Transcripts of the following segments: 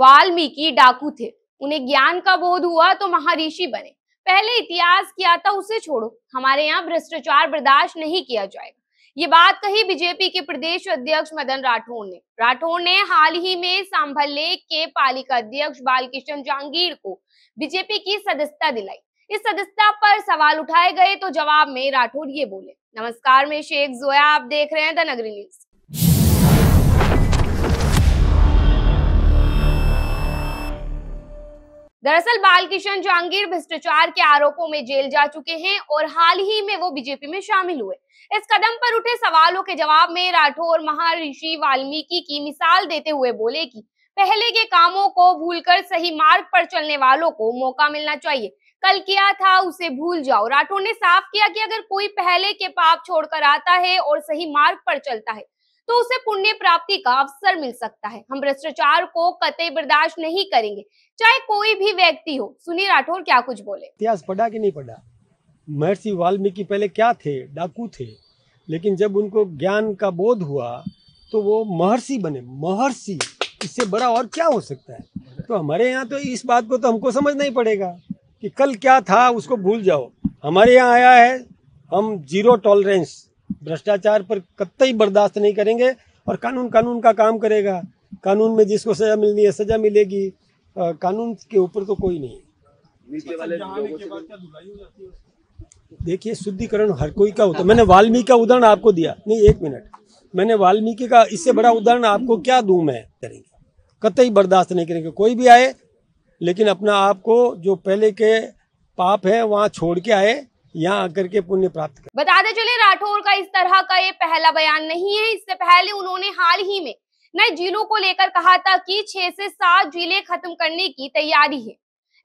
वाल्मीकि डाकू थे उन्हें ज्ञान का बोध हुआ तो महर्षि बने पहले इतिहास किया था उसे छोड़ो हमारे यहाँ भ्रष्टाचार बर्दाश्त नहीं किया जाएगा ये बात कही बीजेपी के प्रदेश अध्यक्ष मदन राठौर ने राठौर ने हाल ही में सांभले के पालिका अध्यक्ष बालकिशन जहांगीर को बीजेपी की सदस्यता दिलाई इस सदस्यता पर सवाल उठाए गए तो जवाब में राठौर ये बोले नमस्कार मैं शेख जोया आप देख रहे हैं द नगरी न्यूज दरअसल बालकिशन जहांगीर भ्रष्टाचार के आरोपों में जेल जा चुके हैं और हाल ही में वो बीजेपी में शामिल हुए इस कदम पर उठे सवालों के जवाब में राठौर महर्षि वाल्मीकि की मिसाल देते हुए बोले कि पहले के कामों को भूलकर सही मार्ग पर चलने वालों को मौका मिलना चाहिए कल किया था उसे भूल जाओ राठौर ने साफ किया कि अगर कोई पहले के पाप छोड़कर आता है और सही मार्ग पर चलता है तो उसे पुण्य प्राप्ति का अवसर मिल सकता है हम भ्रष्टाचार को कतई बर्दाश्त नहीं करेंगे चाहे कोई भी व्यक्ति हो सुनील राठौर क्या कुछ बोले इतिहास पढ़ा कि नहीं पढ़ा महर्षि वाल्मीकि पहले क्या थे डाकू थे लेकिन जब उनको ज्ञान का बोध हुआ तो वो महर्षि बने महर्षि इससे बड़ा और क्या हो सकता है तो हमारे यहाँ तो इस बात को तो हमको समझ नहीं पड़ेगा कि कल क्या था उसको भूल जाओ हमारे यहाँ आया है हम जीरो टॉलरेंस भ्रष्टाचार पर कतई बर्दाश्त नहीं करेंगे और कानून कानून का काम करेगा कानून में जिसको सजा मिलनी है सजा मिलेगी आ, कानून के ऊपर तो कोई नहीं देखिए शुद्धिकरण हर कोई का होता मैंने वाल्मीकि का उदाहरण आपको दिया नहीं एक मिनट मैंने वाल्मीकि का इससे बड़ा उदाहरण आपको क्या दू मैं करेंगे कतई बर्दाश्त नहीं करेंगे कोई भी आए लेकिन अपना आपको जो पहले के पाप है वहाँ छोड़ के आए यहाँ आकर के पुण्य प्राप्त कर बताते चले राठौर का इस तरह का ये पहला बयान नहीं है इससे पहले उन्होंने हाल ही में नए जिलों को लेकर कहा था कि छह से सात जिले खत्म करने की तैयारी है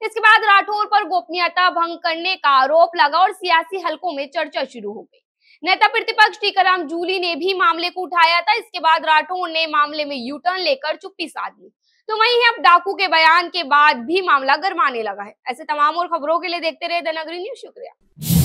इसके बाद राठौर पर गोपनीयता भंग करने का आरोप लगा और सियासी हलकों में चर्चा शुरू हो गई नेता प्रतिपक्ष टीकाराम जूली ने भी मामले को उठाया था इसके बाद राठौर ने मामले में यू टर्न लेकर चुप्पी साध ली तो वहीं अब डाकू के बयान के बाद भी मामला गर्माने लगा है ऐसे तमाम और खबरों के लिए देखते रहे द न्यूज शुक्रिया